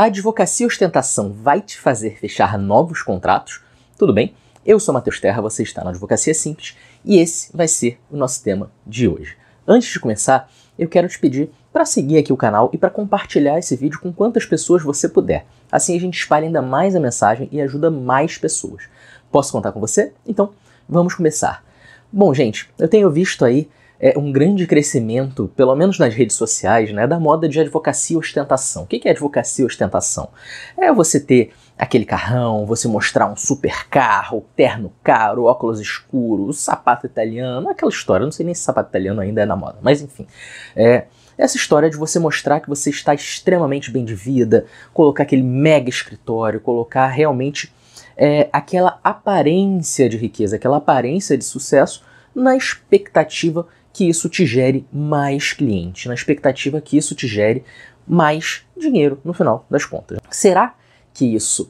A advocacia ostentação vai te fazer fechar novos contratos? Tudo bem? Eu sou Matheus Terra, você está na Advocacia Simples e esse vai ser o nosso tema de hoje. Antes de começar, eu quero te pedir para seguir aqui o canal e para compartilhar esse vídeo com quantas pessoas você puder. Assim a gente espalha ainda mais a mensagem e ajuda mais pessoas. Posso contar com você? Então, vamos começar. Bom, gente, eu tenho visto aí é, um grande crescimento, pelo menos nas redes sociais, né, da moda de advocacia e ostentação. O que é advocacia e ostentação? É você ter aquele carrão, você mostrar um super carro, terno caro, óculos escuros, sapato italiano, aquela história. Não sei nem se sapato italiano ainda é na moda, mas enfim. É, essa história de você mostrar que você está extremamente bem de vida, colocar aquele mega escritório, colocar realmente é, aquela aparência de riqueza, aquela aparência de sucesso na expectativa que isso te gere mais clientes, na expectativa que isso te gere mais dinheiro no final das contas. Será que isso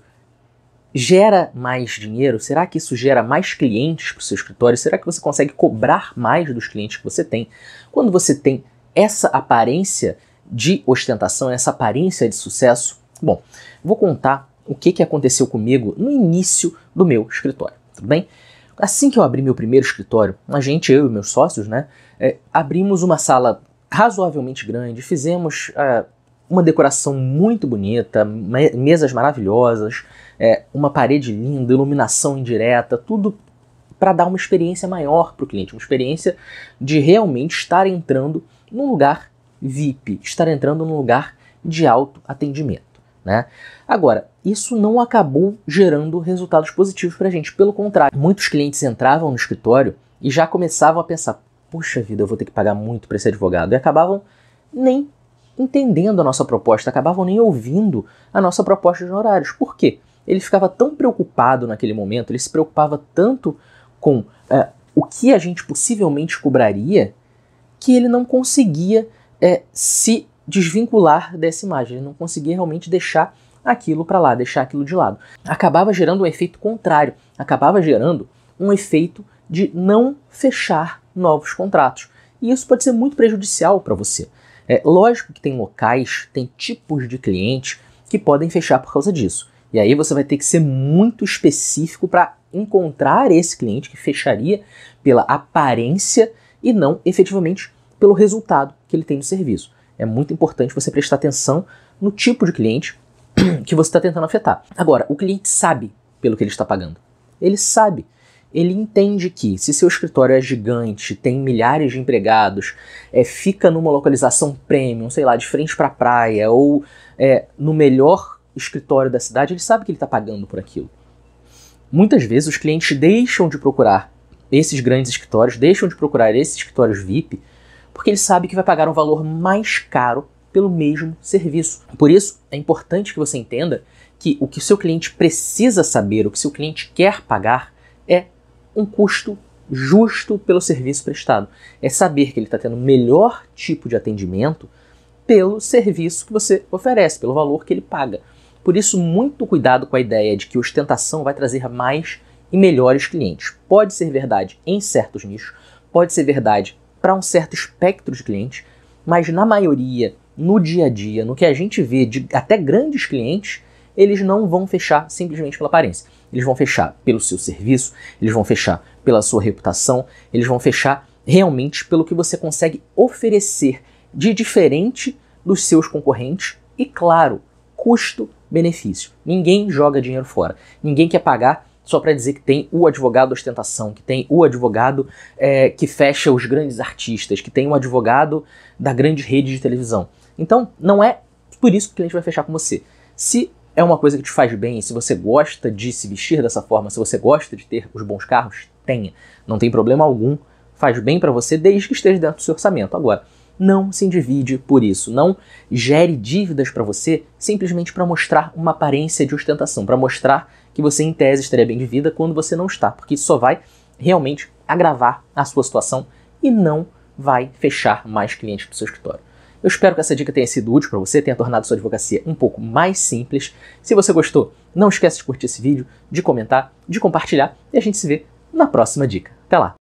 gera mais dinheiro? Será que isso gera mais clientes para o seu escritório? Será que você consegue cobrar mais dos clientes que você tem? Quando você tem essa aparência de ostentação, essa aparência de sucesso? Bom, vou contar o que, que aconteceu comigo no início do meu escritório, tudo bem? Assim que eu abri meu primeiro escritório, a gente, eu e meus sócios, né, é, abrimos uma sala razoavelmente grande, fizemos é, uma decoração muito bonita, mesas maravilhosas, é, uma parede linda, iluminação indireta, tudo para dar uma experiência maior para o cliente, uma experiência de realmente estar entrando num lugar VIP, estar entrando num lugar de alto atendimento. Né? Agora, isso não acabou gerando resultados positivos para a gente. Pelo contrário, muitos clientes entravam no escritório e já começavam a pensar: puxa vida, eu vou ter que pagar muito para esse advogado. E acabavam nem entendendo a nossa proposta, acabavam nem ouvindo a nossa proposta de honorários. Por quê? Ele ficava tão preocupado naquele momento, ele se preocupava tanto com é, o que a gente possivelmente cobraria, que ele não conseguia é, se desvincular dessa imagem, ele não conseguia realmente deixar aquilo para lá, deixar aquilo de lado. Acabava gerando um efeito contrário, acabava gerando um efeito de não fechar novos contratos. E isso pode ser muito prejudicial para você. É lógico que tem locais, tem tipos de clientes que podem fechar por causa disso. E aí você vai ter que ser muito específico para encontrar esse cliente que fecharia pela aparência e não efetivamente pelo resultado que ele tem no serviço. É muito importante você prestar atenção no tipo de cliente que você está tentando afetar. Agora, o cliente sabe pelo que ele está pagando. Ele sabe. Ele entende que se seu escritório é gigante, tem milhares de empregados, é, fica numa localização premium, sei lá, de frente para a praia ou é, no melhor escritório da cidade, ele sabe que ele está pagando por aquilo. Muitas vezes os clientes deixam de procurar esses grandes escritórios, deixam de procurar esses escritórios VIP porque ele sabe que vai pagar um valor mais caro pelo mesmo serviço. Por isso, é importante que você entenda que o que o seu cliente precisa saber, o que seu cliente quer pagar, é um custo justo pelo serviço prestado. É saber que ele está tendo o melhor tipo de atendimento pelo serviço que você oferece, pelo valor que ele paga. Por isso, muito cuidado com a ideia de que ostentação vai trazer mais e melhores clientes. Pode ser verdade em certos nichos, pode ser verdade para um certo espectro de clientes, mas na maioria, no dia a dia, no que a gente vê de até grandes clientes, eles não vão fechar simplesmente pela aparência. Eles vão fechar pelo seu serviço, eles vão fechar pela sua reputação, eles vão fechar realmente pelo que você consegue oferecer de diferente dos seus concorrentes e, claro, custo-benefício. Ninguém joga dinheiro fora. Ninguém quer pagar só para dizer que tem o advogado ostentação, que tem o advogado é, que fecha os grandes artistas, que tem o advogado da grande rede de televisão. Então, não é por isso que o cliente vai fechar com você. Se é uma coisa que te faz bem, se você gosta de se vestir dessa forma, se você gosta de ter os bons carros, tenha. Não tem problema algum. Faz bem para você desde que esteja dentro do seu orçamento. Agora, não se endivide por isso. Não gere dívidas para você simplesmente para mostrar uma aparência de ostentação, para mostrar que você, em tese, estaria bem de vida quando você não está, porque isso só vai realmente agravar a sua situação e não vai fechar mais clientes para o seu escritório. Eu espero que essa dica tenha sido útil para você, tenha tornado sua advocacia um pouco mais simples. Se você gostou, não esqueça de curtir esse vídeo, de comentar, de compartilhar e a gente se vê na próxima dica. Até lá!